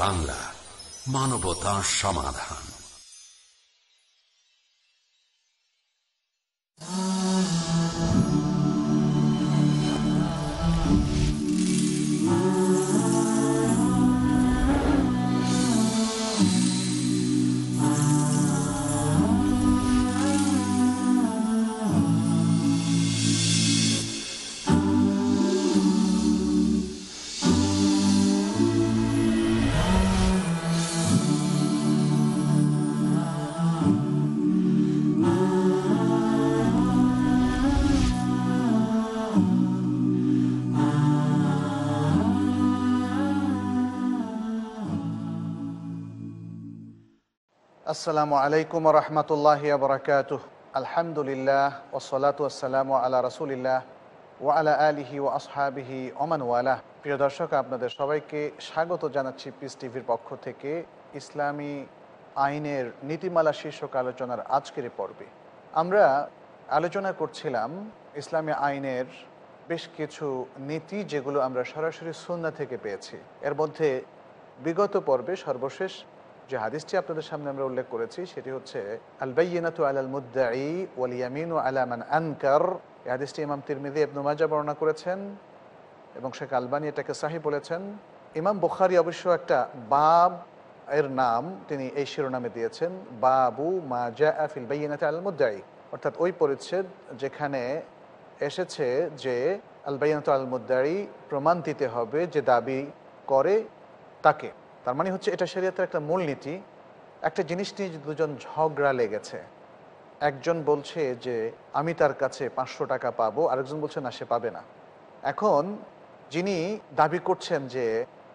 বাংলা মানবতা সমাধান আসসালামু আলাইকুম রহমতুল্লাহ বরকাত আলহামদুলিল্লাহ ওসলাত আসসালামু আলা রসুলিল্লাহ ওয়ালা আলিহি ও আসহাবিহি ওমানওয়ালা প্রিয় দর্শক আপনাদের সবাইকে স্বাগত জানাচ্ছি পিস টিভির পক্ষ থেকে ইসলামী আইনের নীতিমালা শীর্ষক আলোচনার আজকের পর্বে আমরা আলোচনা করছিলাম ইসলামী আইনের বেশ কিছু নীতি যেগুলো আমরা সরাসরি সুন্না থেকে পেয়েছি এর মধ্যে বিগত পর্বে সর্বশেষ যে হাদিসটি আপনাদের সামনে আমরা উল্লেখ করেছি সেটি হচ্ছে ওয়াল ইমাম তিরমিদি ইবনু মাজা বর্ণনা করেছেন এবং শেখ আলবানি এটাকে সাহি বলেছেন ইমাম বুখারি অবশ্য একটা বাব এর নাম তিনি এই শিরোনামে দিয়েছেন বাবু মাজা আফিল বাইনাতে আল অর্থাৎ ওই পরিচ্ছেদ যেখানে এসেছে যে আলবাইনাত আল প্রমাণ দিতে হবে যে দাবি করে তাকে তার মানে হচ্ছে এটা শরীয়তের একটা মূলনীতি একটা জিনিস নিয়ে দুজন ঝগড়া লেগেছে একজন বলছে যে আমি তার কাছে পাঁচশো টাকা পাবো আরেকজন বলছে না সে পাবে না এখন যিনি দাবি করছেন যে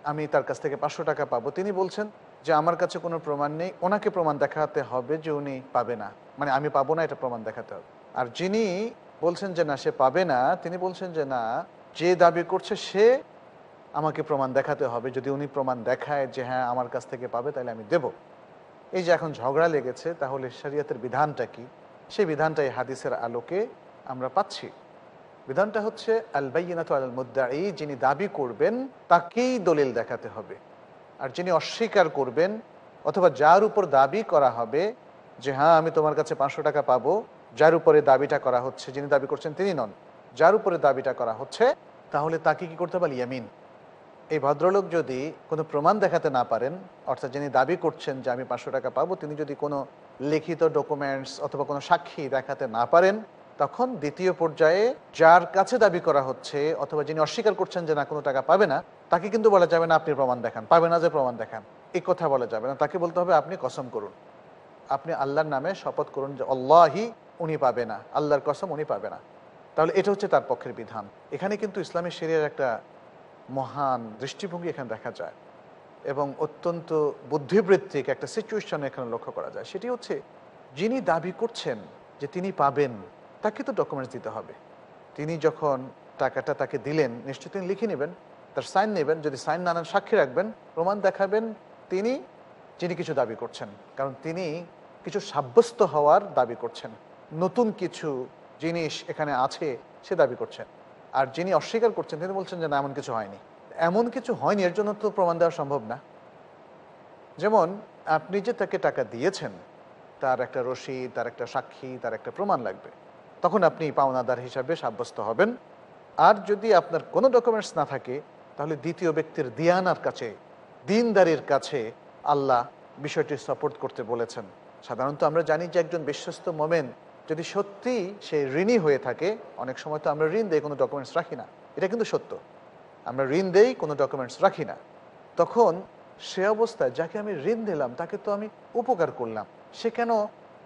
আমি তার কাছ থেকে পাঁচশো টাকা পাবো তিনি বলছেন যে আমার কাছে কোনো প্রমাণ নেই ওনাকে প্রমাণ দেখাতে হবে যে উনি পাবে না মানে আমি পাবো না এটা প্রমাণ দেখাতে হবে আর যিনি বলছেন যে না সে পাবে না তিনি বলছেন যে না যে দাবি করছে সে আমাকে প্রমাণ দেখাতে হবে যদি উনি প্রমাণ দেখায় যে হ্যাঁ আমার কাছ থেকে পাবে তাহলে আমি দেব এই যে এখন ঝগড়া লেগেছে তাহলে শরীয়তের বিধানটা কি সেই বিধানটা এই হাদিসের আলোকে আমরা পাচ্ছি বিধানটা হচ্ছে আলবাইনাত আল মুদ্দাই যিনি দাবি করবেন তাকেই দলিল দেখাতে হবে আর যিনি অস্বীকার করবেন অথবা যার উপর দাবি করা হবে যে হ্যাঁ আমি তোমার কাছে পাঁচশো টাকা পাবো যার উপরে দাবিটা করা হচ্ছে যিনি দাবি করছেন তিনি নন যার উপরে দাবিটা করা হচ্ছে তাহলে তাকে কি করতে পারি ইয়ামিন এই ভদ্রলোক যদি কোনো প্রমাণ দেখাতে না পারেন অর্থাৎ যিনি দাবি করছেন যে আমি পাঁচশো টাকা পাবো তিনি যদি কোনো লিখিত ডকুমেন্টস অথবা কোনো সাক্ষী দেখাতে না পারেন তখন দ্বিতীয় পর্যায়ে যার কাছে দাবি করা হচ্ছে অথবা যিনি অস্বীকার করছেন যে না কোনো টাকা পাবে না তাকে কিন্তু বলা যাবে না আপনি প্রমাণ দেখান পাবে না যে প্রমাণ দেখান এই কথা বলা যাবে না তাকে বলতে হবে আপনি কসম করুন আপনি আল্লাহর নামে শপথ করুন যে অল্লাহি উনি পাবে না আল্লাহর কসম উনি পাবে না তাহলে এটা হচ্ছে তার পক্ষের বিধান এখানে কিন্তু ইসলামী শরিয়ার একটা মহান দৃষ্টিভঙ্গি এখানে দেখা যায় এবং অত্যন্ত বুদ্ধিবৃত্তিক একটা সিচুয়েশন এখানে লক্ষ্য করা যায় সেটি হচ্ছে যিনি দাবি করছেন যে তিনি পাবেন তাকে তো ডকুমেন্টস দিতে হবে তিনি যখন টাকাটা তাকে দিলেন নিশ্চয় তিনি লিখে নেবেন তার সাইন নেবেন যদি সাইন না নেন সাক্ষী রাখবেন প্রমাণ দেখাবেন তিনি যিনি কিছু দাবি করছেন কারণ তিনি কিছু সাব্যস্ত হওয়ার দাবি করছেন নতুন কিছু জিনিস এখানে আছে সে দাবি করছেন আর যিনি অস্বীকার করছেন তিনি বলছেন যে না এমন কিছু হয়নি এমন কিছু হয়নি এর জন্য তো প্রমাণ দেওয়া সম্ভব না যেমন আপনি যে তাকে টাকা দিয়েছেন তার একটা রসিদ তার একটা সাক্ষী তার একটা প্রমাণ লাগবে তখন আপনি পাওনাদার হিসাবে সাব্যস্ত হবেন আর যদি আপনার কোনো ডকুমেন্টস না থাকে তাহলে দ্বিতীয় ব্যক্তির দিয়ানার কাছে দিনদারির কাছে আল্লাহ বিষয়টি সাপোর্ট করতে বলেছেন সাধারণত আমরা জানি যে একজন বিশ্বস্ত মোমেন যদি সত্যি সে ঋণী হয়ে থাকে অনেক সময় তো আমরা ঋণ দেই কোনো ডকুমেন্টস রাখি না এটা কিন্তু সত্য আমরা ঋণ দেই কোনো ডকুমেন্টস রাখি না তখন সে অবস্থায় যাকে আমি ঋণ দিলাম তাকে তো আমি উপকার করলাম সে কেন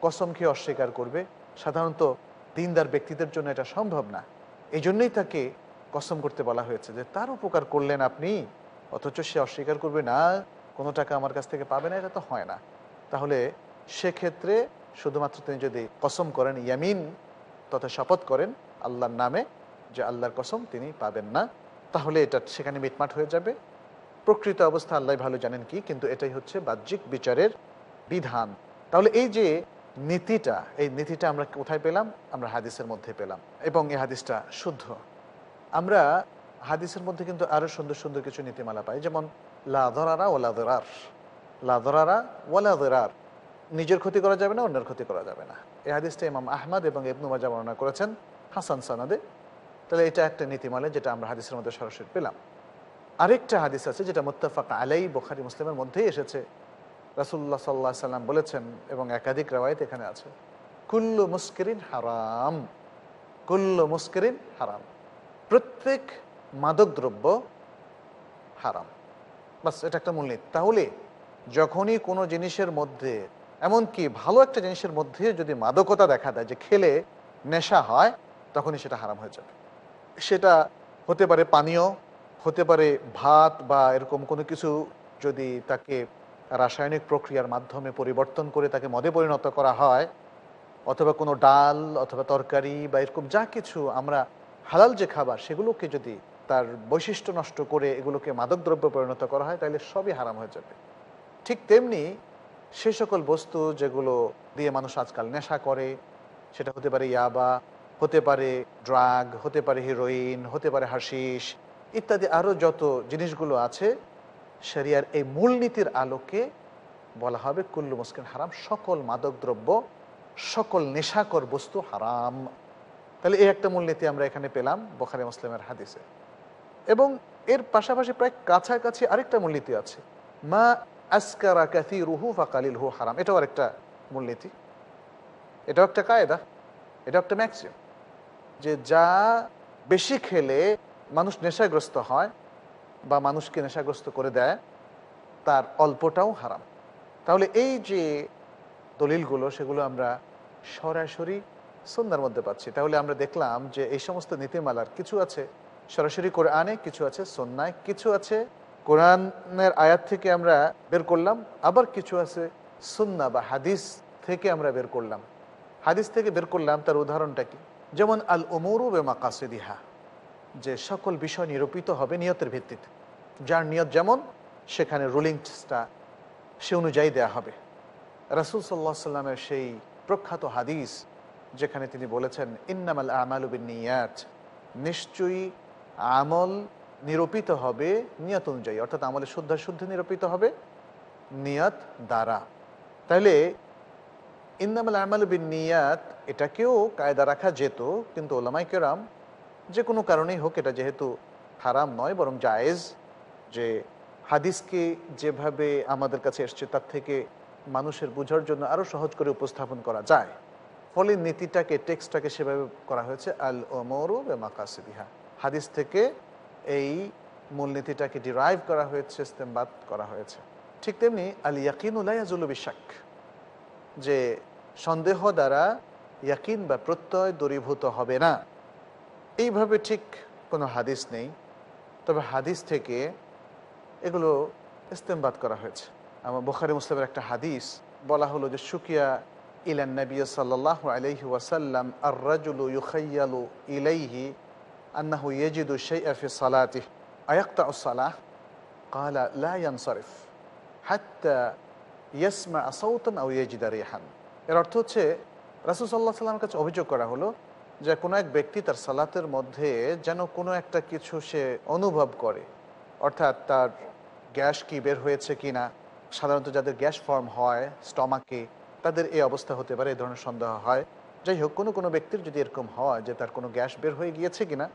কসম খেয়ে অস্বীকার করবে সাধারণত দিনদার ব্যক্তিদের জন্য এটা সম্ভব না এই জন্যই তাকে কসম করতে বলা হয়েছে যে তার উপকার করলেন আপনি অথচ সে অস্বীকার করবে না কোনো টাকা আমার কাছ থেকে পাবে না এটা তো হয় না তাহলে সেক্ষেত্রে শুধুমাত্র তিনি যদি কসম করেন ইয়ামিন তথা শপথ করেন আল্লাহর নামে যে আল্লাহর কসম তিনি পাবেন না তাহলে এটা সেখানে মিটমাট হয়ে যাবে প্রকৃত অবস্থা আল্লাহ ভালো জানেন কি কিন্তু এটাই হচ্ছে বাহ্যিক বিচারের বিধান তাহলে এই যে নীতিটা এই নীতিটা আমরা কোথায় পেলাম আমরা হাদিসের মধ্যে পেলাম এবং এই হাদিসটা শুদ্ধ আমরা হাদিসের মধ্যে কিন্তু আরও সুন্দর সুন্দর কিছু নীতিমালা পাই যেমন লাদরারা ওলাদরার লাদরারা ওলাদরার নিজের ক্ষতি করা যাবে না অন্যের ক্ষতি করা যাবে না এই হাদিসটা ইমাম আহমদ এবং ইবনু মাজা বর্ণনা করেছেন হাসান সানাদে তাহলে এটা একটা নীতিমালে যেটা আমরা হাদিসের মধ্যে সরাসরি পেলাম আরেকটা হাদিস আছে যেটা মোত্তাফাক আলাই বোখারি মুসলিমের মধ্যেই এসেছে রাসুল্লাহ সাল্লাহ সাল্লাম বলেছেন এবং একাধিক রেওয়ায়ত এখানে আছে কুল্লু মুস্করিন হারাম কুল্লু মুস্করিন হারাম প্রত্যেক মাদকদ্রব্য হারাম বাস এটা একটা মূলনীতি তাহলে যখনই কোনো জিনিসের মধ্যে এমনকি ভালো একটা জিনিসের মধ্যে যদি মাদকতা দেখা দেয় যে খেলে নেশা হয় তখনই সেটা হারাম হয়ে যাবে সেটা হতে পারে পানীয় হতে পারে ভাত বা এরকম কোনো কিছু যদি তাকে রাসায়নিক প্রক্রিয়ার মাধ্যমে পরিবর্তন করে তাকে মদে পরিণত করা হয় অথবা কোনো ডাল অথবা তরকারি বা এরকম যা কিছু আমরা হালাল যে খাবার সেগুলোকে যদি তার বৈশিষ্ট্য নষ্ট করে এগুলোকে মাদকদ্রব্য পরিণত করা হয় তাহলে সবই হারাম হয়ে যাবে ঠিক তেমনি সে সকল বস্তু যেগুলো দিয়ে মানুষ আজকাল নেশা করে সেটা হতে পারে ইয়াবা হতে পারে ড্রাগ হতে পারে হিরোইন হতে পারে হাসিস ইত্যাদি আরও যত জিনিসগুলো আছে সেরিয়ার এই মূলনীতির আলোকে বলা হবে কুল্লু মুসকিন হারাম সকল মাদকদ্রব্য সকল নেশাকর বস্তু হারাম তাহলে এই একটা মূলনীতি আমরা এখানে পেলাম বখারি মুসলিমের হাদিসে এবং এর পাশাপাশি প্রায় কাছাকাছি আরেকটা মূলনীতি আছে মা আসকারা ক্যাথি রুহু ফাকালিল হু হারাম এটাও একটা মূলনীতি এটাও একটা কায়দা এটা একটা ম্যাক্সিম যে যা বেশি খেলে মানুষ নেশাগ্রস্ত হয় বা মানুষকে নেশাগ্রস্ত করে দেয় তার অল্পটাও হারাম তাহলে এই যে দলিলগুলো সেগুলো আমরা সরাসরি সন্ধ্যার মধ্যে পাচ্ছি তাহলে আমরা দেখলাম যে এই সমস্ত নীতিমালার কিছু আছে সরাসরি করে আনে কিছু আছে সন্ন্যায় কিছু আছে কোরআনের আয়াত থেকে আমরা বের করলাম আবার কিছু আছে সুন্না বা হাদিস থেকে আমরা বের করলাম হাদিস থেকে বের করলাম তার উদাহরণটা কি যেমন আল ওমরু বেমা কাসেদিহা যে সকল বিষয় নিরূপিত হবে নিয়তের ভিত্তিতে যার নিয়ত যেমন সেখানে রুলিংসটা সে অনুযায়ী দেয়া হবে রাসুল সাল্লাহ সাল্লামের সেই প্রখ্যাত হাদিস যেখানে তিনি বলেছেন ইন্নামাল আমালুবিনিয়াত নিশ্চয়ই আমল নিরূপিত হবে নিয়াত অনুযায়ী অর্থাৎ আমলের শুদ্ধ নিরূপিত হবে নিয়াত দ্বারা তাহলে ইন্দামাল আমাল বিন নিয়াত এটাকেও কায়দা রাখা যেত কিন্তু ওলামাই কেরাম যে কোনো কারণেই হোক এটা যেহেতু হারাম নয় বরং জায়েজ যে হাদিসকে যেভাবে আমাদের কাছে এসছে তার থেকে মানুষের বোঝার জন্য আরও সহজ করে উপস্থাপন করা যায় ফলে নীতিটাকে টেক্সটটাকে সেভাবে করা হয়েছে আল ওমরু বে মাকাসিদিহা হাদিস থেকে এই মূলনীতিটাকে ডিরাইভ করা হয়েছে ইস্তেমবাদ করা হয়েছে ঠিক তেমনি আল ইয়াকিনুল্লাহাজুল বিশাক যে সন্দেহ দ্বারা ইয়াকিন বা প্রত্যয় দূরীভূত হবে না এইভাবে ঠিক কোনো হাদিস নেই তবে হাদিস থেকে এগুলো ইস্তেমবাদ করা হয়েছে আমার বোখারি মুসলামের একটা হাদিস বলা হলো যে সুকিয়া ইলান নবী সাল্লাহ আলহি ওয়াসাল্লাম আর রাজুলু ইউখাইয়ালু ইলাইহি আন্না সালাহ এর অর্থ হচ্ছে রাসুল সাল্লাহ কাছে অভিযোগ করা হলো যে কোনো এক ব্যক্তি তার সালাতের মধ্যে যেন কোনো একটা কিছু সে অনুভব করে অর্থাৎ তার গ্যাস কি বের হয়েছে কি না সাধারণত যাদের গ্যাস ফর্ম হয় স্টমাকে তাদের এই অবস্থা হতে পারে এই ধরনের সন্দেহ হয় যাই হোক কোনো কোনো ব্যক্তির যদি এরকম হয় যে তার কোনো গ্যাস বের হয়ে গিয়েছে কিনা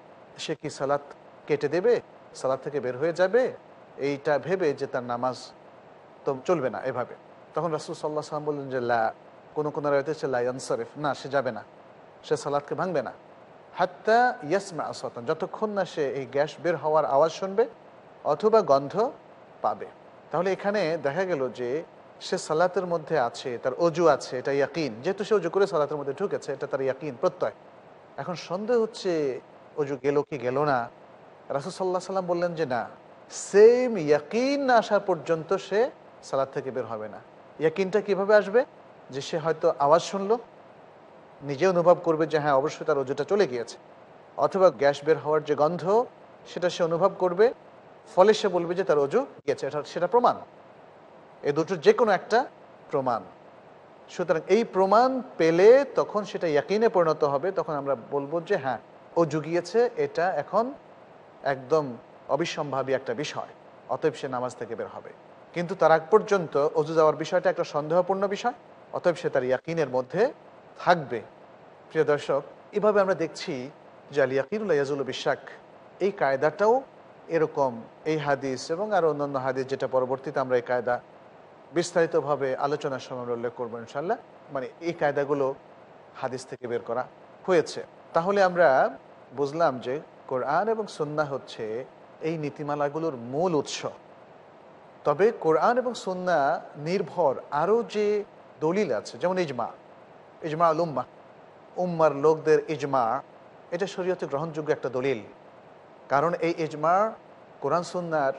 সে কি সালাত কেটে দেবে সালাদ থেকে বের হয়ে যাবে এইটা ভেবে যে তার নামাজ তো চলবে না এভাবে তখন রাসুল সাল্লাহ সাল্লাম বললেন যে লা কোনো কোনো রায়তে সে লাইয়ান না সে যাবে না সে সালাদকে ভাঙবে না হাত্তা ইয়াসমা আসতন যতক্ষণ না সে এই গ্যাস বের হওয়ার আওয়াজ শুনবে অথবা গন্ধ পাবে তাহলে এখানে দেখা গেল যে সে সালাতের মধ্যে আছে তার অজু আছে এটা ইয়াকিন যেহেতু সে অজু করে সালাতের মধ্যে ঢুকেছে এটা তার ইয়াকিন প্রত্যয় এখন সন্দেহ হচ্ছে অজু গেল কি গেল না রাসুসাল্লাহ সাল্লাম বললেন যে না সেম ইয়াকিন না আসা পর্যন্ত সে সালাদ থেকে বের হবে না ইয়াকিনটা কিভাবে আসবে যে সে হয়তো আওয়াজ শুনলো নিজে অনুভব করবে যে হ্যাঁ অবশ্যই তার অজুটা চলে গিয়েছে অথবা গ্যাস বের হওয়ার যে গন্ধ সেটা সে অনুভব করবে ফলে সে বলবে যে তার অজু গিয়েছে এটা সেটা প্রমাণ এ দুটোর যে কোনো একটা প্রমাণ সুতরাং এই প্রমাণ পেলে তখন সেটা ইয়াকিনে পরিণত হবে তখন আমরা বলবো যে হ্যাঁ ও জুগিয়েছে এটা এখন একদম অবিসম্ভাবী একটা বিষয় অতএব সে নামাজ থেকে বের হবে কিন্তু তার আগ পর্যন্ত অজু যাওয়ার বিষয়টা একটা সন্দেহপূর্ণ বিষয় অতএব সে তার ইয়াকিনের মধ্যে থাকবে প্রিয় দর্শক এভাবে আমরা দেখছি যে আল ইয়াকিনুল্লাহ ইয়াজুল বিশ্বাক এই কায়দাটাও এরকম এই হাদিস এবং আরও অন্যান্য হাদিস যেটা পরবর্তীতে আমরা এই কায়দা বিস্তারিতভাবে আলোচনার সময় আমরা উল্লেখ করবো ইনশাল্লাহ মানে এই কায়দাগুলো হাদিস থেকে বের করা হয়েছে তাহলে আমরা বুঝলাম যে কোরআন এবং সন্না হচ্ছে এই নীতিমালাগুলোর মূল উৎস তবে কোরআন এবং সন্না নির্ভর আরও যে দলিল আছে যেমন ইজমা ইজমা আল উম্মা উম্মার লোকদের ইজমা এটা শরীয়তে গ্রহণযোগ্য একটা দলিল কারণ এই ইজমা কোরআন সন্ন্যার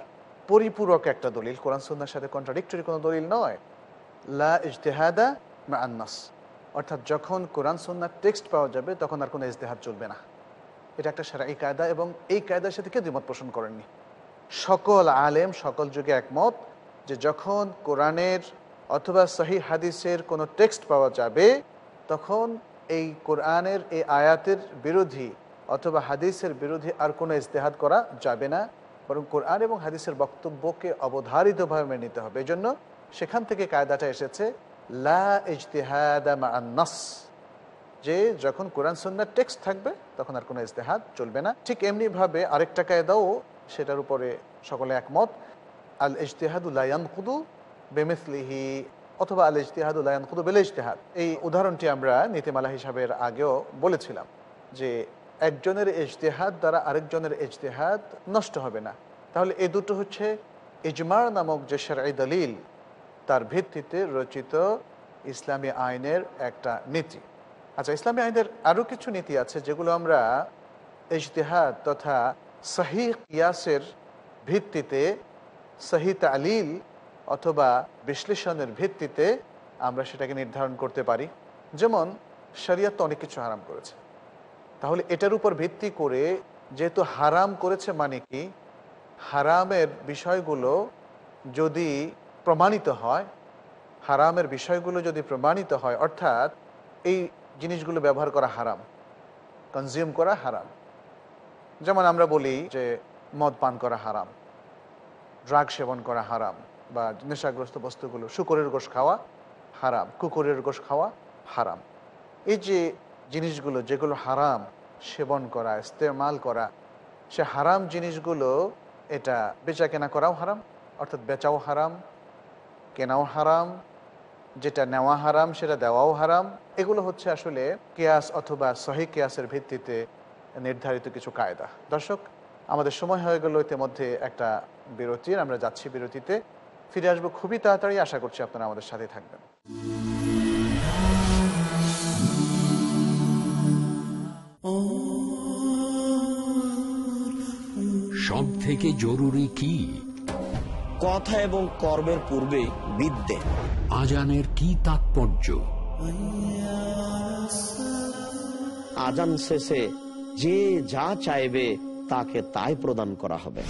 পরিপূরক একটা দলিল কোরআন সন্ন্যার সাথে কন্ট্রাডিক্টরি কোনো দলিল নয় লা ইজতেহাদা মা আন্নাস অর্থাৎ যখন কোরআন সন্ন্যার টেক্সট পাওয়া যাবে তখন আর কোনো ইজতেহার চলবে না এটা একটা সারা এই কায়দা এবং এই কায়দার সাথে কেউ দ্বিমত পোষণ করেননি সকল আলেম সকল যুগে একমত যে যখন কোরআনের অথবা সহি হাদিসের কোনো টেক্সট পাওয়া যাবে তখন এই কোরআনের এই আয়াতের বিরোধী অথবা হাদিসের বিরোধী আর কোনো ইজতেহাদ করা যাবে না বরং কোরআন এবং হাদিসের বক্তব্যকে অবধারিতভাবে মেনে নিতে হবে এজন্য সেখান থেকে কায়দাটা এসেছে যে যখন কোরআন সন্ন্যার টেক্সট থাকবে তখন আর কোনো ইজতেহাদ চলবে না ঠিক এমনিভাবে আরেকটা কায়দাও সেটার উপরে সকলে একমত আল ইজতেহাদুদু কুদু বেমিসলিহি অথবা আল ইজতেহাদুদু কুদু বেলে ইজতেহাদ এই উদাহরণটি আমরা নীতিমালা হিসাবের আগেও বলেছিলাম যে একজনের ইজতেহাদ দ্বারা আরেকজনের ইজতেহাদ নষ্ট হবে না তাহলে এ দুটো হচ্ছে ইজমার নামক যে সেরাই দলিল তার ভিত্তিতে রচিত ইসলামী আইনের একটা নীতি আচ্ছা ইসলামী আইনের আরও কিছু নীতি আছে যেগুলো আমরা ইশতেহাদ তথা সাহি ইয়াসের ভিত্তিতে সাহি তালিল অথবা বিশ্লেষণের ভিত্তিতে আমরা সেটাকে নির্ধারণ করতে পারি যেমন শরিয়াত অনেক কিছু হারাম করেছে তাহলে এটার উপর ভিত্তি করে যেহেতু হারাম করেছে মানে কি হারামের বিষয়গুলো যদি প্রমাণিত হয় হারামের বিষয়গুলো যদি প্রমাণিত হয় অর্থাৎ এই জিনিসগুলো ব্যবহার করা হারাম কনজিউম করা হারাম যেমন আমরা বলি যে মদ পান করা হারাম ড্রাগ সেবন করা হারাম বা নেশাগ্রস্ত বস্তুগুলো শুকরের গোশ খাওয়া হারাম কুকুরের গোশ খাওয়া হারাম এই যে জিনিসগুলো যেগুলো হারাম সেবন করা ইস্তেমাল করা সে হারাম জিনিসগুলো এটা বেচা কেনা করাও হারাম অর্থাৎ বেচাও হারাম কেনাও হারাম যেটা নেওয়া হারাম সেটা দেওয়াও হারাম এগুলো হচ্ছে আসলে কেয়াস অথবা সহি কেয়াসের ভিত্তিতে নির্ধারিত কিছু কায়দা দর্শক আমাদের সময় হয়ে গেল ইতিমধ্যে একটা বিরতির আমরা যাচ্ছি বিরতিতে ফিরে আসবো খুবই তাড়াতাড়ি আশা করছি আপনারা আমাদের সাথে থাকবেন সব থেকে জরুরি কি কথা এবং কর্মের পূর্বে বিদ্যে আজানের কি তাৎপর্য আজান শেষে যে যা চাইবে তাকে তাই প্রদান করা হবে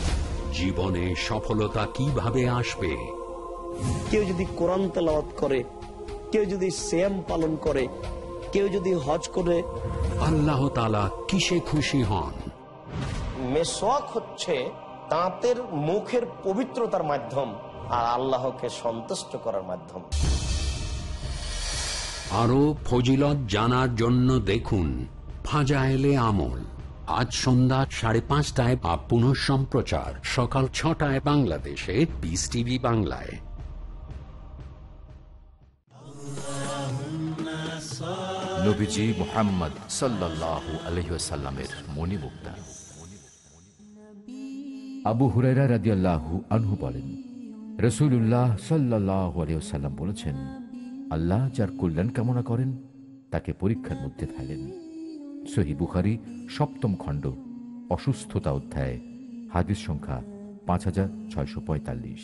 জীবনে সফলতা কিভাবে আসবে কেউ যদি কোরআন তেলাওয়াত করে কেউ যদি শ্যাম পালন করে কেউ যদি হজ করে আল্লাহ কিসে খুশি হন মেসওয়াক হচ্ছে তাঁতের মুখের পবিত্রতার মাধ্যম আর আল্লাহকে সন্তুষ্ট করার মাধ্যম আরো ফজিলত জানার জন্য দেখুন ফাজাইলে আমল আজ সন্ধ্যা সাড়ে পাঁচটায় বা পুনঃ সম্প্রচার সকাল ছটায় বাংলাদেশে পিস টিভি বাংলায় নবীজি মোহাম্মদ সাল্লাহ আলহিহাসাল্লামের মণিমুক্তা আবু হুরাইরা রাদিয়াল্লাহু আনহু বলেন রসুল্লাহ সাল্লাহ আলিয়াল্লাম বলেছেন আল্লাহ যার কল্যাণ কামনা করেন তাকে পরীক্ষার মধ্যে ফেলেন সহি বুখারি সপ্তম খণ্ড অসুস্থতা অধ্যায় হাদিস সংখ্যা পাঁচ হাজার ছয়শো পঁয়তাল্লিশ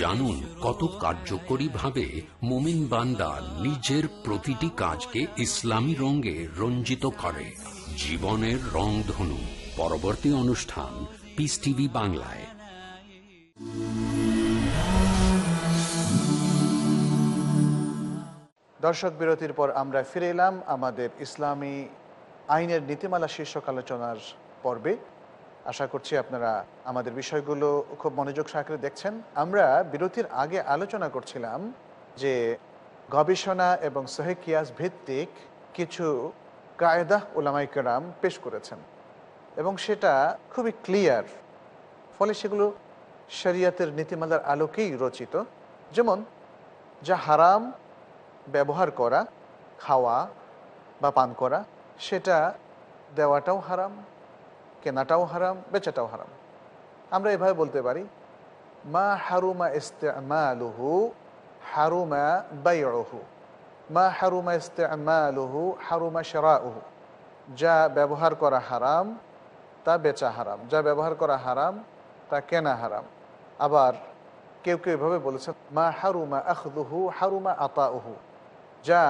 জানুন কত কার্যকরী ভাবে মোমিন বান্দা নিজের প্রতিটি কাজকে ইসলামী রঙে রঞ্জিত করে জীবনের রং ধনু পরবর্তী অনুষ্ঠান পিস টিভি বাংলায় দর্শক বিরতির পর আমরা ফিরে এলাম আমাদের ইসলামী আইনের নীতিমালা শীর্ষক আলোচনার পর্বে আশা করছি আপনারা আমাদের বিষয়গুলো খুব মনোযোগ সহকারে দেখছেন আমরা বিরতির আগে আলোচনা করছিলাম যে গবেষণা এবং সহেকিয়াস ভিত্তিক কিছু কায়দা ওলামাইকরাম পেশ করেছেন এবং সেটা খুবই ক্লিয়ার ফলে সেগুলো শরিয়াতের নীতিমালার আলোকেই রচিত যেমন যা হারাম ব্যবহার করা খাওয়া বা পান করা সেটা দেওয়াটাও হারাম কেনাটাও হারাম বেচাটাও হারাম আমরা এভাবে বলতে পারি মা হারুমা ইস্তেমালুহু হারুমা বাইহু মা হারুমা ইস্তেমালুহু হারুমা উহু যা ব্যবহার করা হারাম তা বেচা হারাম যা ব্যবহার করা হারাম তা কেনা হারাম আবার কেউ কেউ এভাবে বলেছে মা হারুমা আখদুহু হারুমা আতা উহু যা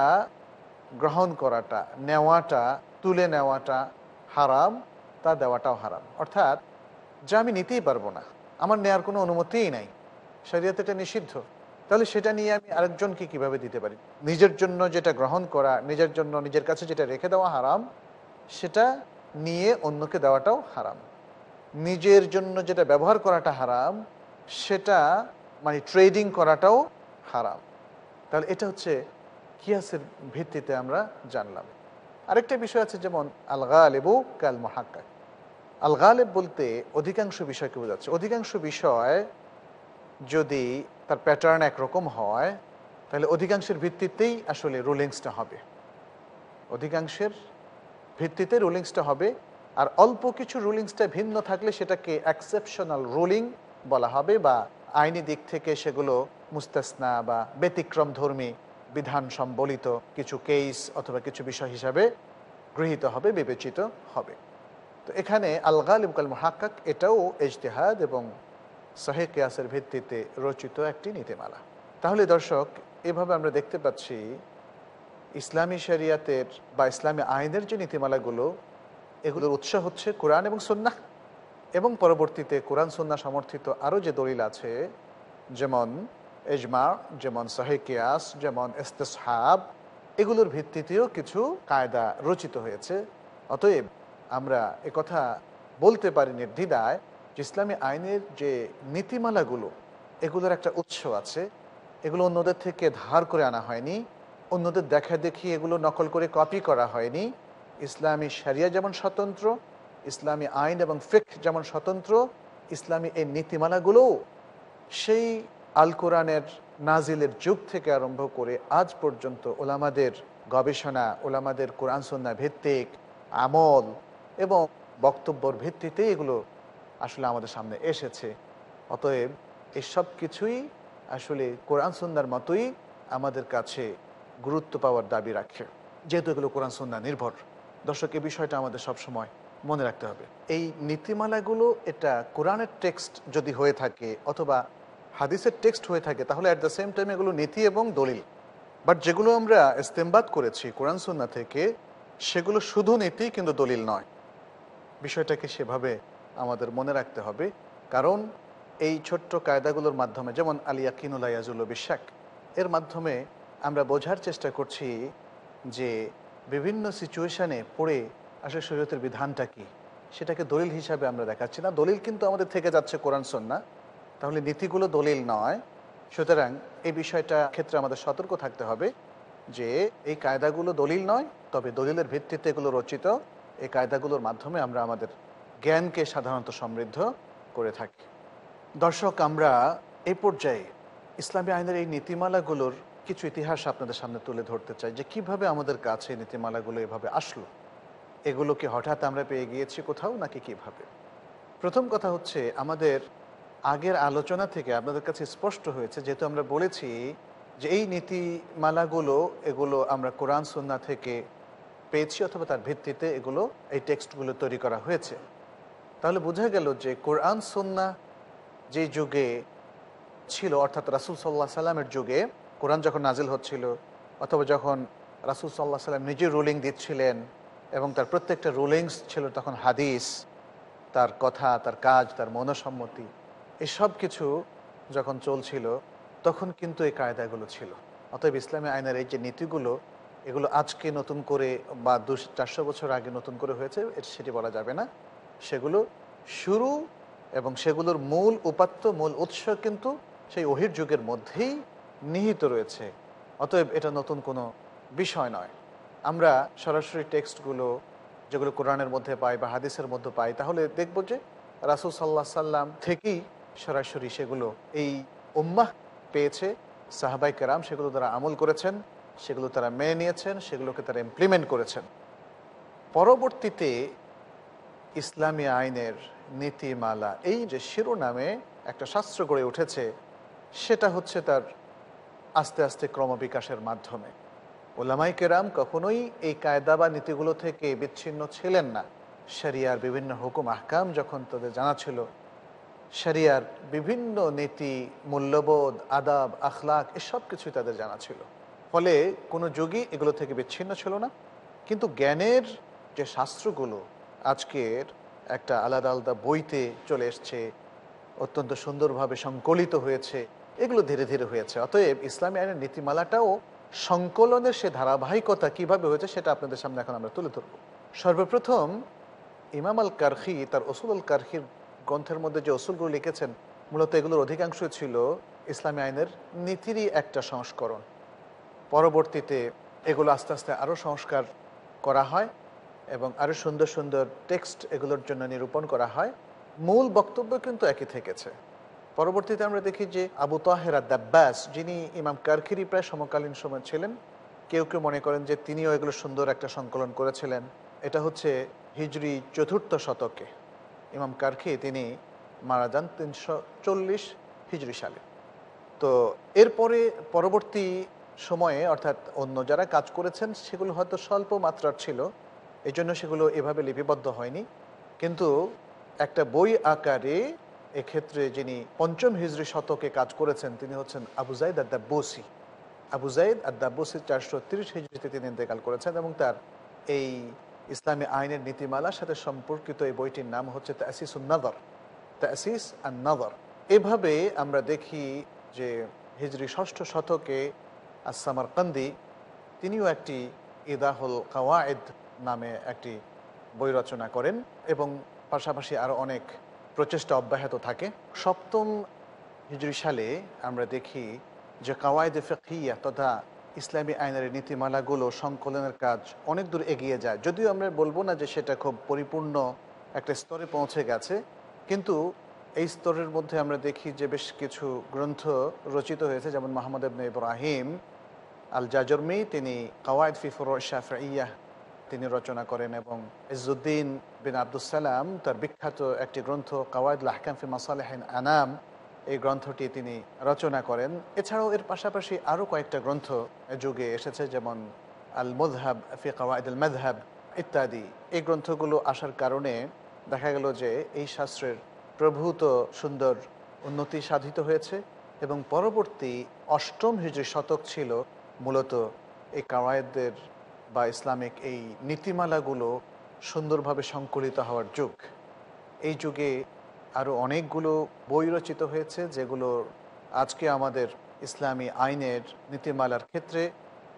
গ্রহণ করাটা নেওয়াটা তুলে নেওয়াটা হারাম তা দেওয়াটাও হারাম অর্থাৎ যা আমি নিতেই পারবো না আমার নেয়ার কোনো অনুমতিই নাই শরীয়তে এটা নিষিদ্ধ তাহলে সেটা নিয়ে আমি আরেকজনকে কিভাবে দিতে পারি নিজের জন্য যেটা গ্রহণ করা নিজের জন্য নিজের কাছে যেটা রেখে দেওয়া হারাম সেটা নিয়ে অন্যকে দেওয়াটাও হারাম নিজের জন্য যেটা ব্যবহার করাটা হারাম সেটা মানে ট্রেডিং করাটাও হারাম তাহলে এটা হচ্ছে কিয়াসের ভিত্তিতে আমরা জানলাম আরেকটা বিষয় আছে যেমন আল গালেবু কাল মহাক্কাক আল গালেব বলতে অধিকাংশ বিষয়কে বোঝাচ্ছে অধিকাংশ বিষয় যদি তার প্যাটার্ন একরকম হয় তাহলে অধিকাংশের ভিত্তিতেই আসলে রুলিংসটা হবে অধিকাংশের ভিত্তিতে রুলিংসটা হবে আর অল্প কিছু রুলিংসটা ভিন্ন থাকলে সেটাকে অ্যাকসেপশনাল রুলিং বলা হবে বা আইনি দিক থেকে সেগুলো মুস্তাসনা বা ব্যতিক্রম ধর্মী বিধান সম্বলিত কিছু কেস অথবা কিছু বিষয় হিসাবে গৃহীত হবে বিবেচিত হবে তো এখানে আলগাল ইমকাল মহাক্কাক এটাও ইজতেহাদ এবং শাহে কেয়াসের ভিত্তিতে রচিত একটি নীতিমালা তাহলে দর্শক এভাবে আমরা দেখতে পাচ্ছি ইসলামী শরিয়াতের বা ইসলামী আইনের যে নীতিমালাগুলো এগুলোর উৎস হচ্ছে কোরআন এবং সন্না এবং পরবর্তীতে কোরআন সন্না সমর্থিত আরও যে দলিল আছে যেমন এজমা যেমন সহি কিয়াস যেমন ইস্তেসহাব এগুলোর ভিত্তিতেও কিছু কায়দা রচিত হয়েছে অতএব আমরা কথা বলতে পারি নির্দ্বিদায় যে ইসলামী আইনের যে নীতিমালাগুলো এগুলোর একটা উৎস আছে এগুলো অন্যদের থেকে ধার করে আনা হয়নি অন্যদের দেখা দেখি এগুলো নকল করে কপি করা হয়নি ইসলামী সারিয়া যেমন স্বতন্ত্র ইসলামী আইন এবং ফেক যেমন স্বতন্ত্র ইসলামী এই নীতিমালাগুলোও সেই আল কোরআনের নাজিলের যুগ থেকে আরম্ভ করে আজ পর্যন্ত ওলামাদের গবেষণা ওলামাদের কোরআন সন্না ভিত্তিক আমল এবং বক্তব্যর ভিত্তিতে এগুলো আসলে আমাদের সামনে এসেছে অতএব এসব কিছুই আসলে কোরআন সন্ন্যার মতোই আমাদের কাছে গুরুত্ব পাওয়ার দাবি রাখে যেহেতু এগুলো কোরআন সন্ধ্যা নির্ভর দর্শক এই বিষয়টা আমাদের সবসময় মনে রাখতে হবে এই নীতিমালাগুলো এটা কোরআনের টেক্সট যদি হয়ে থাকে অথবা হাদিসের টেক্সট হয়ে থাকে তাহলে অ্যাট দ্য সেম টাইম এগুলো নীতি এবং দলিল বাট যেগুলো আমরা ইস্তেমবাদ করেছি কোরআন সুন্না থেকে সেগুলো শুধু নীতি কিন্তু দলিল নয় বিষয়টাকে সেভাবে আমাদের মনে রাখতে হবে কারণ এই ছোট্ট কায়দাগুলোর মাধ্যমে যেমন আলিয়া কিনুলাইয়াজুল বিশ্বাক এর মাধ্যমে আমরা বোঝার চেষ্টা করছি যে বিভিন্ন সিচুয়েশানে পড়ে আসলে শরীয়তের বিধানটা কি সেটাকে দলিল হিসাবে আমরা দেখাচ্ছি না দলিল কিন্তু আমাদের থেকে যাচ্ছে কোরআন সন্না তাহলে নীতিগুলো দলিল নয় সুতরাং এই বিষয়টা ক্ষেত্রে আমাদের সতর্ক থাকতে হবে যে এই কায়দাগুলো দলিল নয় তবে দলিলের ভিত্তিতে এগুলো রচিত এই কায়দাগুলোর মাধ্যমে আমরা আমাদের জ্ঞানকে সাধারণত সমৃদ্ধ করে থাকি দর্শক আমরা এ পর্যায়ে ইসলামী আইনের এই নীতিমালাগুলোর কিছু ইতিহাস আপনাদের সামনে তুলে ধরতে চাই যে কিভাবে আমাদের কাছে নীতিমালাগুলো এভাবে আসলো এগুলোকে হঠাৎ আমরা পেয়ে গিয়েছি কোথাও নাকি কিভাবে প্রথম কথা হচ্ছে আমাদের আগের আলোচনা থেকে আপনাদের কাছে স্পষ্ট হয়েছে যেহেতু আমরা বলেছি যে এই নীতিমালাগুলো এগুলো আমরা কোরআন সন্না থেকে পেয়েছি অথবা তার ভিত্তিতে এগুলো এই টেক্সটগুলো তৈরি করা হয়েছে তাহলে বোঝা গেল যে কোরআন সন্না যে যুগে ছিল অর্থাৎ রাসুল সাল্লাহ সাল্লামের যুগে কোরআন যখন নাজিল হচ্ছিল অথবা যখন রাসুল সাল্লাহ সাল্লাম নিজে রুলিং দিচ্ছিলেন এবং তার প্রত্যেকটা রুলিংস ছিল তখন হাদিস তার কথা তার কাজ তার মনসম্মতি এসব কিছু যখন চলছিল তখন কিন্তু এই কায়দাগুলো ছিল অতএব ইসলামী আইনের এই যে নীতিগুলো এগুলো আজকে নতুন করে বা দু চারশো বছর আগে নতুন করে হয়েছে সেটি বলা যাবে না সেগুলো শুরু এবং সেগুলোর মূল উপাত্ত মূল উৎস কিন্তু সেই অহির যুগের মধ্যেই নিহিত রয়েছে অতএব এটা নতুন কোনো বিষয় নয় আমরা সরাসরি টেক্সটগুলো যেগুলো কোরআনের মধ্যে পাই বা হাদিসের মধ্যে পাই তাহলে দেখব যে রাসুল সাল্লাহ সাল্লাম থেকেই সরাসরি সেগুলো এই উম্মাহ পেয়েছে সাহাবাই কেরাম সেগুলো তারা আমল করেছেন সেগুলো তারা মেনে নিয়েছেন সেগুলোকে তারা ইমপ্লিমেন্ট করেছেন পরবর্তীতে ইসলামী আইনের নীতিমালা এই যে শিরোনামে একটা শাস্ত্র গড়ে উঠেছে সেটা হচ্ছে তার আস্তে আস্তে ক্রমবিকাশের মাধ্যমে ওলামাই কেরাম কখনোই এই কায়দা বা নীতিগুলো থেকে বিচ্ছিন্ন ছিলেন না শরিয়ার বিভিন্ন হুকুম আহকাম যখন তাদের জানা ছিল শরিয়ার বিভিন্ন নীতি মূল্যবোধ আদাব আখলাক এসব কিছুই তাদের জানা ছিল ফলে কোনো যোগী এগুলো থেকে বিচ্ছিন্ন ছিল না কিন্তু জ্ঞানের যে শাস্ত্রগুলো আজকের একটা আলাদা আলাদা বইতে চলে এসছে অত্যন্ত সুন্দরভাবে সংকলিত হয়েছে এগুলো ধীরে ধীরে হয়েছে অতএব ইসলামী আইনের নীতিমালাটাও সংকলনের সে ধারাবাহিকতা কিভাবে হয়েছে সেটা আপনাদের সামনে এখন আমরা তুলে ধরব সর্বপ্রথম ইমাম আল কারখি তার ওসুল আল কারখির গ্রন্থের মধ্যে যে অসুলগুলো লিখেছেন মূলত এগুলোর অধিকাংশ ছিল ইসলামী আইনের নীতিরই একটা সংস্করণ পরবর্তীতে এগুলো আস্তে আস্তে আরও সংস্কার করা হয় এবং আরও সুন্দর সুন্দর টেক্সট এগুলোর জন্য নিরূপণ করা হয় মূল বক্তব্য কিন্তু একই থেকেছে পরবর্তীতে আমরা দেখি যে আবু তাহেরা দ্যাব্যাস যিনি ইমাম কারখিরি প্রায় সমকালীন সময় ছিলেন কেউ কেউ মনে করেন যে তিনিও এগুলো সুন্দর একটা সংকলন করেছিলেন এটা হচ্ছে হিজরি চতুর্থ শতকে ইমাম কারখি তিনি মারা যান তিনশো চল্লিশ হিজড়ি সালে তো এরপরে পরবর্তী সময়ে অর্থাৎ অন্য যারা কাজ করেছেন সেগুলো হয়তো স্বল্প মাত্রার ছিল এই জন্য সেগুলো এভাবে লিপিবদ্ধ হয়নি কিন্তু একটা বই আকারে এক্ষেত্রে যিনি পঞ্চম হিজরি শতকে কাজ করেছেন তিনি হচ্ছেন আবুজাইদ আদাব্বসি আবুজাইদ আদাব্বসি চারশো তিরিশ হিজড়িতে তিনি ইন্তেকাল করেছেন এবং তার এই ইসলামী আইনের নীতিমালার সাথে সম্পর্কিত এই বইটির নাম হচ্ছে তাসিস উন্নাদর তাসিস আন্নাদর এভাবে আমরা দেখি যে হিজরি ষষ্ঠ শতকে আসামার কান্দি তিনিও একটি ইদাহুল কাওয়ায়েদ নামে একটি বই রচনা করেন এবং পাশাপাশি আরও অনেক প্রচেষ্টা অব্যাহত থাকে সপ্তম হিজরি সালে আমরা দেখি যে কাওয়ায়দে ফেকিয়া তথা ইসলামী আইনের নীতিমালাগুলো সংকলনের কাজ অনেক দূর এগিয়ে যায় যদিও আমরা বলবো না যে সেটা খুব পরিপূর্ণ একটা স্তরে পৌঁছে গেছে কিন্তু এই স্তরের মধ্যে আমরা দেখি যে বেশ কিছু গ্রন্থ রচিত হয়েছে যেমন মোহাম্মদ আবনে ইব্রাহিম আল জাজরমি তিনি কাওয়ায়দ ফিফর ইয়াহ তিনি রচনা করেন এবং ইজুদ্দিন বিন আবদুসালাম তার বিখ্যাত একটি গ্রন্থ কাওয়ায়দ লাহকাম ফি মাসালেহিন আনাম এই গ্রন্থটি তিনি রচনা করেন এছাড়াও এর পাশাপাশি আরও কয়েকটা গ্রন্থ যুগে এসেছে যেমন আল মোজহাব ফিকাওয়াদ আল মেজহাব ইত্যাদি এই গ্রন্থগুলো আসার কারণে দেখা গেল যে এই শাস্ত্রের প্রভূত সুন্দর উন্নতি সাধিত হয়েছে এবং পরবর্তী অষ্টম হিজড়ি শতক ছিল মূলত এই কাওয়ায়েদদের বা ইসলামিক এই নীতিমালাগুলো সুন্দরভাবে সংকলিত হওয়ার যুগ এই যুগে আরও অনেকগুলো বই রচিত হয়েছে যেগুলো আজকে আমাদের ইসলামী আইনের নীতিমালার ক্ষেত্রে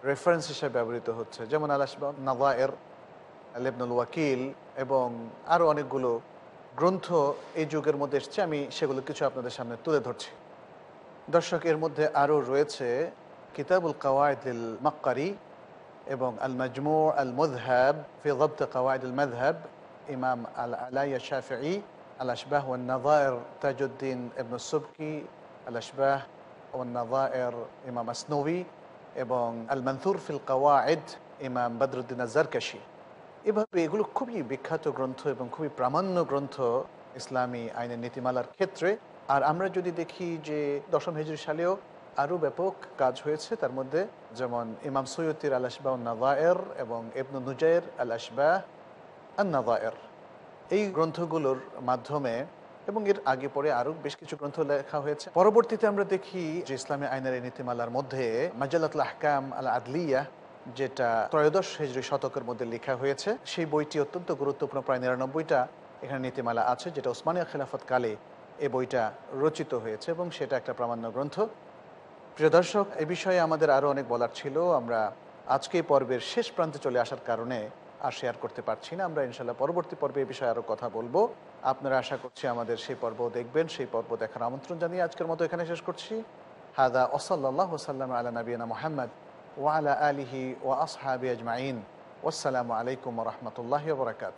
রেফারেন্স হিসেবে ব্যবহৃত হচ্ছে যেমন আলাসবাব নাওয়ায়ের আলেবনুল ওয়াকিল এবং আরও অনেকগুলো গ্রন্থ এই যুগের মধ্যে এসছে আমি সেগুলো কিছু আপনাদের সামনে তুলে ধরছি দর্শক এর মধ্যে আরও রয়েছে কিতাবুল কাওয়ায়দুল মাক্কারি এবং আল মজমু আল মজহাব ফিল কাওয়ায়দুল মজহাব ইমাম আল আলাইয়া শাফি আল আশবাহ ওয়ান নাজায়ের তাজউদ্দিন ইবনু সুবকি আল আশবাহ ওয়ান নাজায়ের ইমাম আসনবি এবং আল মনসুর ফিল কাওয়ায়েদ ইমাম বদরুদ্দিন আজারকাশি এভাবে এগুলো খুবই বিখ্যাত গ্রন্থ এবং খুবই প্রামাণ্য গ্রন্থ ইসলামী আইনের নীতিমালার ক্ষেত্রে আর আমরা যদি দেখি যে দশম হিজুরি সালেও আরও ব্যাপক কাজ হয়েছে তার মধ্যে যেমন ইমাম সৈয়দির আল আশবাহ নাজায়ের এবং এবনু নুজায়ের আল আশবাহ আন্নাজায়ের এই গ্রন্থগুলোর মাধ্যমে এবং এর আগে পরে আরও বেশ কিছু গ্রন্থ লেখা হয়েছে পরবর্তীতে আমরা দেখি যে ইসলামী আইনের এই নীতিমালার মধ্যে মাজালাতুল আহকাম আল আদলিয়া যেটা ত্রয়োদশ হেজরি শতকের মধ্যে লেখা হয়েছে সেই বইটি অত্যন্ত গুরুত্বপূর্ণ প্রায় নিরানব্বইটা এখানে নীতিমালা আছে যেটা ওসমানিয়া খেলাফত কালে এ বইটা রচিত হয়েছে এবং সেটা একটা প্রামাণ্য গ্রন্থ প্রিয় দর্শক এ বিষয়ে আমাদের আরও অনেক বলার ছিল আমরা আজকে পর্বের শেষ প্রান্তে চলে আসার কারণে আর শেয়ার করতে পারছি না আমরা ইনশাল্লাহ পরবর্তী পর্বে এ বিষয়ে আরও কথা বলবো আপনারা আশা করছি আমাদের সেই পর্ব দেখবেন সেই পর্ব দেখার আমন্ত্রণ জানিয়ে আজকের মতো এখানে শেষ করছি হাদা ওসল্লাহ সাল্লাম আলা নবীনা মোহাম্মদ ওয়ালা আলিহি ও আসহাবি আজমাইন ওসালামু আলাইকুম রহমতুল্লাহ বরকাত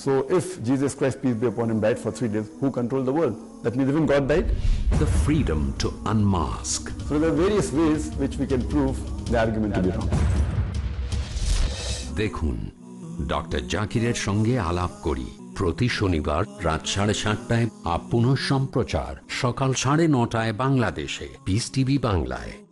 So if Jesus Christ, peace be upon him, died for three days, who controlled the world? That means even God died. The freedom to unmask. So there are various ways which we can prove the argument yeah, to be wrong. Look, Dr. Jaquiret Sange Alap Kori, করি প্রতি শনিবার রাত সাড়ে সাতটায় আপন সম্প্রচার সকাল সাড়ে নটায় বাংলাদেশে Peace TV, Bangladesh.